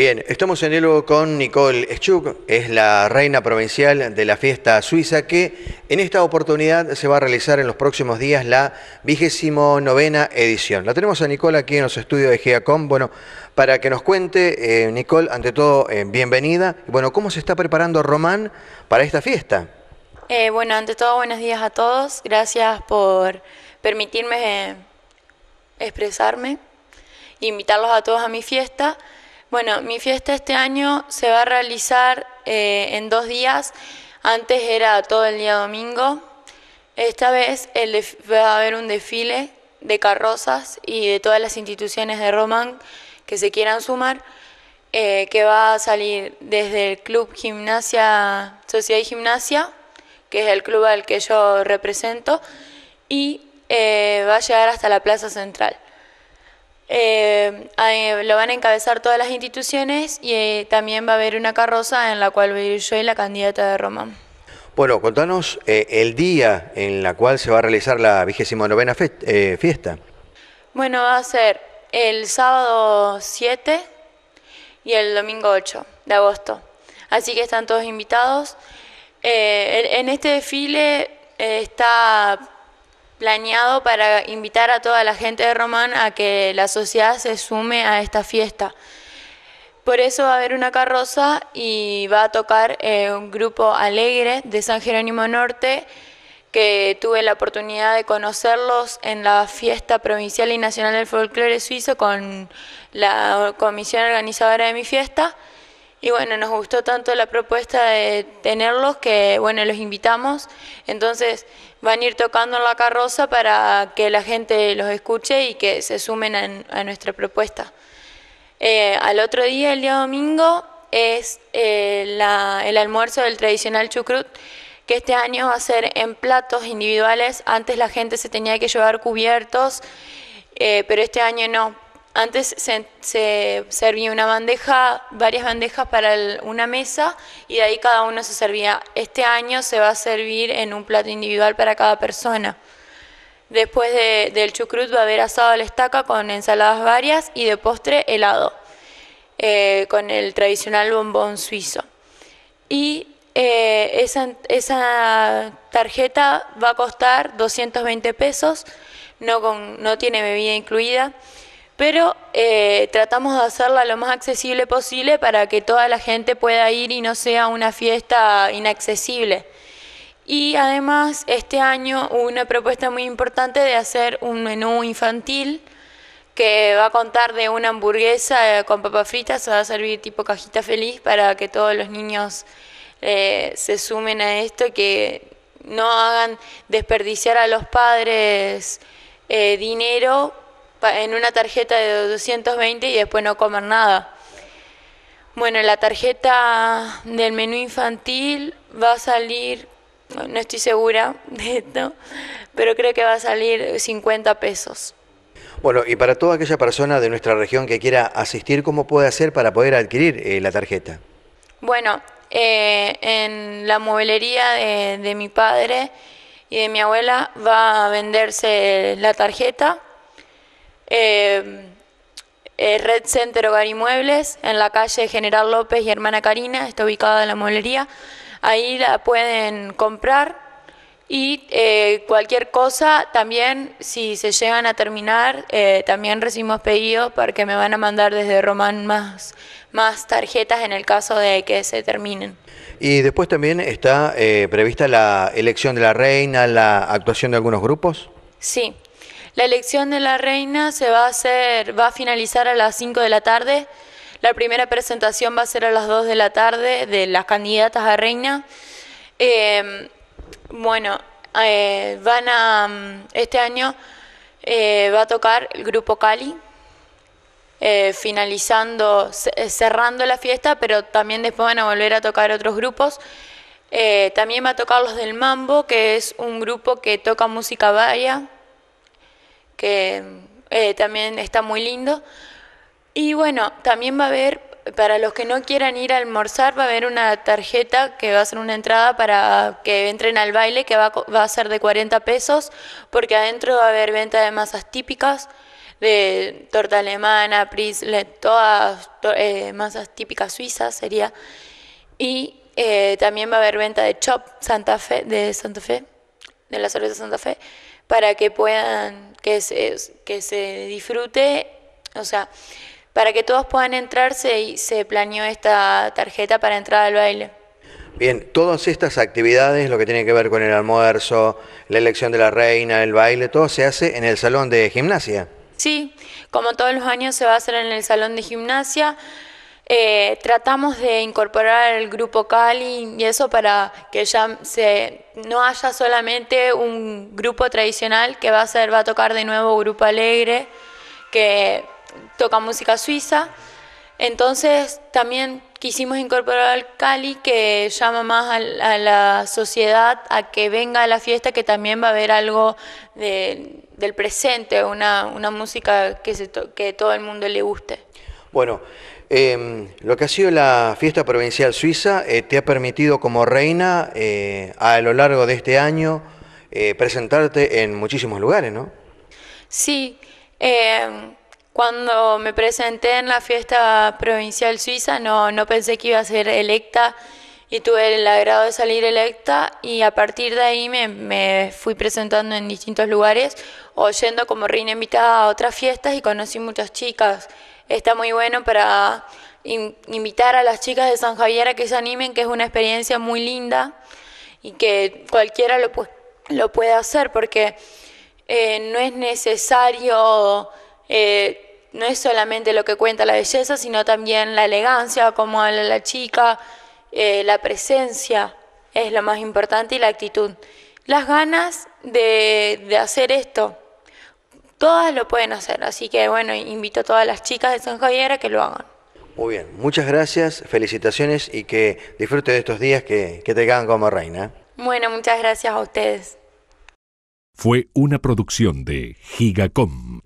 Bien, estamos en diálogo con Nicole Schuch, es la reina provincial de la fiesta suiza que en esta oportunidad se va a realizar en los próximos días la vigésimo novena edición. La tenemos a Nicole aquí en los estudios de GEACOM, bueno, para que nos cuente, eh, Nicole, ante todo, eh, bienvenida. Bueno, ¿cómo se está preparando Román para esta fiesta? Eh, bueno, ante todo, buenos días a todos. Gracias por permitirme expresarme, invitarlos a todos a mi fiesta. Bueno, mi fiesta este año se va a realizar eh, en dos días. Antes era todo el día domingo. Esta vez va a haber un desfile de carrozas y de todas las instituciones de Román que se quieran sumar, eh, que va a salir desde el Club Gimnasia, Sociedad y Gimnasia, que es el club al que yo represento, y eh, va a llegar hasta la Plaza Central. Eh, eh, lo van a encabezar todas las instituciones y eh, también va a haber una carroza en la cual voy yo y la candidata de Román. Bueno, contanos el día en la cual se va a realizar la vigésima novena fiesta. Bueno, va a ser el sábado 7 y el domingo 8 de agosto. Así que están todos invitados. en este desfile está planeado para invitar a toda la gente de Román a que la sociedad se sume a esta fiesta. Por eso va a haber una carroza y va a tocar un grupo alegre de San Jerónimo Norte, que tuve la oportunidad de conocerlos en la fiesta provincial y nacional del folclore suizo con la comisión organizadora de mi fiesta. Y bueno, nos gustó tanto la propuesta de tenerlos que, bueno, los invitamos. Entonces, van a ir tocando en la carroza para que la gente los escuche y que se sumen a, nuestra propuesta. Eh, al otro día, el día domingo, es eh, el almuerzo del tradicional chucrut, que este año va a ser en platos individuales. Antes la gente se tenía que llevar cubiertos, eh, pero este año no, antes se, servía una bandeja, varias bandejas para una mesa y de ahí cada uno se servía. Este año se va a servir en un plato individual para cada persona. Después del chucrut va a haber asado la estaca con ensaladas varias y de postre helado, eh, con el tradicional bombón suizo. Y eh, esa, tarjeta va a costar 220 pesos, no tiene bebida incluida pero eh, tratamos de hacerla lo más accesible posible para que toda la gente pueda ir y no sea una fiesta inaccesible. Y además este año hubo una propuesta muy importante de hacer un menú infantil que va a contar de una hamburguesa eh, con papas fritas, se va a servir tipo cajita feliz para que todos los niños eh, se sumen a esto, y que no hagan desperdiciar a los padres dinero en una tarjeta de 220 y después no comer nada. Bueno, la tarjeta del menú infantil va a salir, no estoy segura de esto, pero creo que va a salir 50 pesos. Bueno, y para toda aquella persona de nuestra región que quiera asistir, ¿cómo puede hacer para poder adquirir eh, la tarjeta? Bueno, eh, en la mueblería de, de mi padre y de mi abuela va a venderse la tarjeta Em, eh, Red Center Hogar y Muebles, en la calle General López y Hermana Karina, está ubicada en la mueblería. Ahí la pueden comprar y eh, cualquier cosa, también si se llegan a terminar, eh, también recibimos pedidos que me van a mandar desde Román más, más tarjetas en el caso de que se terminen. Y después también está prevista la elección de la reina, la actuación de algunos grupos. Sí, la elección de la reina se va a hacer, va a finalizar a las 5 de la tarde. La primera presentación va a ser a las 2 de la tarde de las candidatas a reina. Em, bueno, eh, van a este año eh, va a tocar el grupo Cali, eh, finalizando, cerrando la fiesta, pero también después van a volver a tocar otros grupos. también va a tocar los del Mambo, que es un grupo que toca música vaya que eh, también está muy lindo. Y bueno, también va a haber, para los que no quieran ir a almorzar, va a haber una tarjeta que va a ser una entrada para que entren al baile, que va, va a ser de 40 pesos, porque adentro va a haber venta de masas típicas de torta alemana, prislet, todas eh, masas típicas suizas sería. Y eh, también va a haber venta de chop Santa Fe, de Santa Fe de la de Santa Fe, para que puedan, que se, que se disfrute, o sea, para que todos puedan entrarse y se planeó esta tarjeta para entrar al baile. Bien, todas estas actividades, lo que tiene que ver con el almuerzo, la elección de la reina, el baile, todo se hace en el salón de gimnasia. Sí, como todos los años se va a hacer en el salón de gimnasia. Eh, tratamos de incorporar el grupo Cali y eso para que ya se, no haya solamente un grupo tradicional que va a ser, va a tocar de nuevo Grupo Alegre, que toca música suiza. Entonces también quisimos incorporar al Cali que llama más a, la sociedad a que venga a la fiesta, que también va a haber algo de, del presente, una, una música que, se que todo el mundo le guste. Bueno, Em, lo que ha sido la fiesta provincial suiza eh, te ha permitido como reina eh, a lo largo de este año eh, presentarte en muchísimos lugares, ¿no? Sí, em, cuando me presenté en la fiesta provincial suiza no, pensé que iba a ser electa y tuve el agrado de salir electa y a partir de ahí me, me, fui presentando en distintos lugares oyendo como reina invitada a otras fiestas y conocí muchas chicas está muy bueno para invitar a las chicas de San Javier a que se animen, que es una experiencia muy linda y que cualquiera lo, lo puede hacer porque eh, no es necesario... Eh, no es solamente lo que cuenta la belleza, sino también la elegancia, cómo habla la chica, eh, la presencia es lo más importante y la actitud. Las ganas de, de hacer esto, todas lo pueden hacer. Así que bueno, invito a todas las chicas de San Javier a que lo hagan. Muy bien, muchas gracias, felicitaciones y que disfrutes de estos días que, que te quedan como reina. Bueno, muchas gracias a ustedes. Fue una producción de Gigacom.